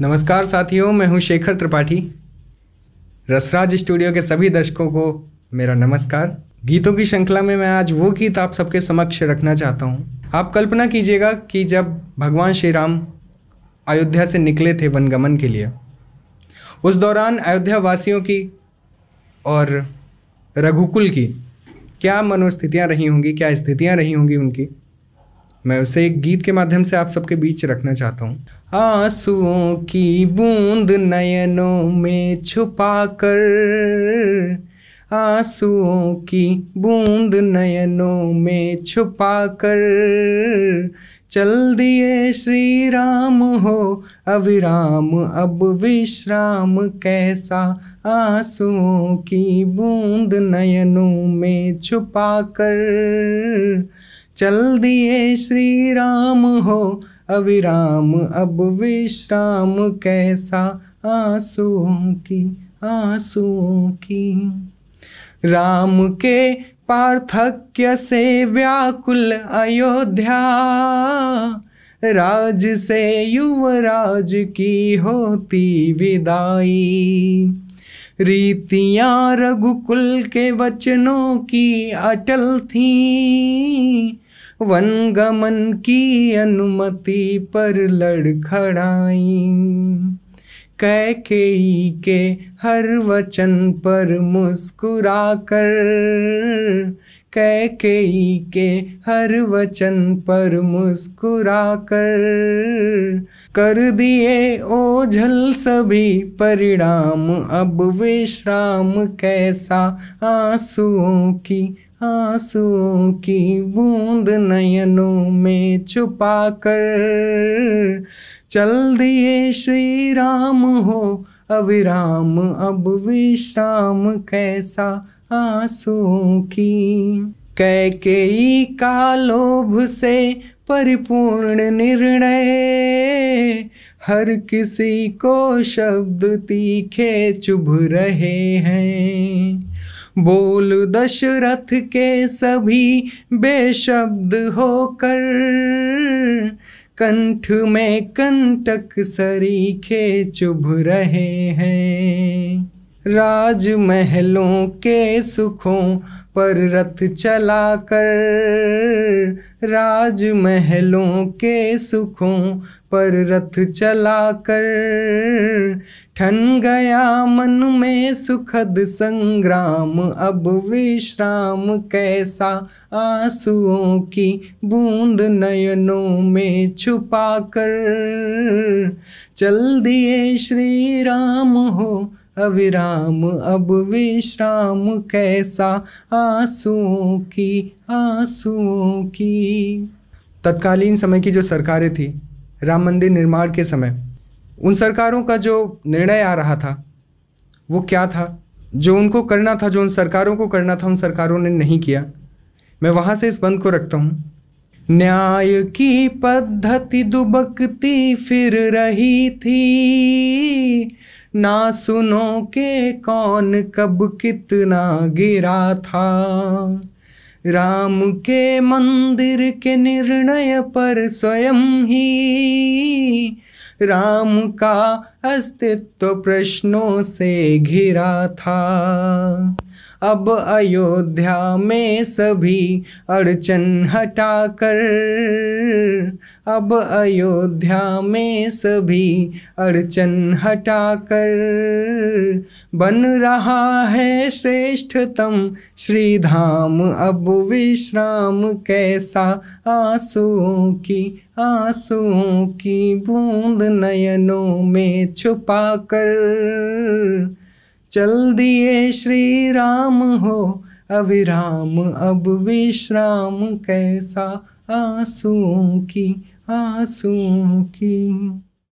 नमस्कार साथियों मैं हूं शेखर त्रिपाठी रसराज स्टूडियो के सभी दर्शकों को मेरा नमस्कार गीतों की श्रृंखला में मैं आज वो गीत आप सबके समक्ष रखना चाहता हूं। आप कल्पना कीजिएगा कि जब भगवान श्री राम अयोध्या से निकले थे वनगमन के लिए उस दौरान अयोध्या वासियों की और रघुकुल की क्या मनोस्थितियाँ रही होंगी क्या स्थितियाँ रही होंगी उनकी मैं उसे एक गीत के माध्यम से आप सबके बीच रखना चाहता हूँ आंसुओं की बूंद नयनों में छुपा कर आंसुओं की बूंद नयनों में छुपा कर चल दिए श्री राम हो अविराम अब विश्राम कैसा आंसुओं की बूंद नयनों में छुपा कर चल दिए श्री राम हो अविराम अब विश्राम कैसा आंसुओं की आंसुओं की राम के पार्थक्य से व्याकुल अयोध्या राज से युवराज की होती विदाई रीतियाँ रघुकुल के वचनों की अटल थी वनगमन की अनुमति पर लड़खड़ाई कह के ही के हर वचन पर मुस्कुरा कर कह के ही के हर वचन पर मुस्कुरा कर कर दिए ओझल सभी परिणाम अब विश्राम कैसा आंसुओं की आंसुओं की बूंद नयनों में छुपा कर चल दिए श्री राम हो अविराम अब विश्राम कैसा आंसू की के का लोभ से परिपूर्ण निर्णय हर किसी को शब्द तीखे चुभ रहे हैं बोल दशरथ के सभी बेशब्द होकर कंठ में कंटक सरीखे चुभ रहे हैं राज महलों के सुखों पर रथ चला कर राज महलों के सुखों पर रथ चला कर ठन गया मन में सुखद संग्राम अब विश्राम कैसा आंसुओं की बूंद नयनों में छुपा कर चल दिए श्री राम हो अविराम अब विश्राम कैसा आंसुओं की आंसुओं की तत्कालीन समय की जो सरकारें थी राम मंदिर निर्माण के समय उन सरकारों का जो निर्णय आ रहा था वो क्या था जो उनको करना था जो उन सरकारों को करना था उन सरकारों ने नहीं किया मैं वहाँ से इस बंद को रखता हूँ न्याय की पद्धति दुबकती फिर रही थी ना सुनो के कौन कब कितना गिरा था राम के मंदिर के निर्णय पर स्वयं ही राम का अस्तित्व प्रश्नों से घिरा था अब अयोध्या में सभी अड़चन हटाकर अब अयोध्या में सभी अड़चन हटाकर बन रहा है श्रेष्ठतम श्रीधाम अब विश्राम कैसा आंसुओं की आंसुओं की बूंद नयनों में छुपा कर चल दिए श्री राम हो अविराम अब विश्राम कैसा आंसुओं की आंसुओं की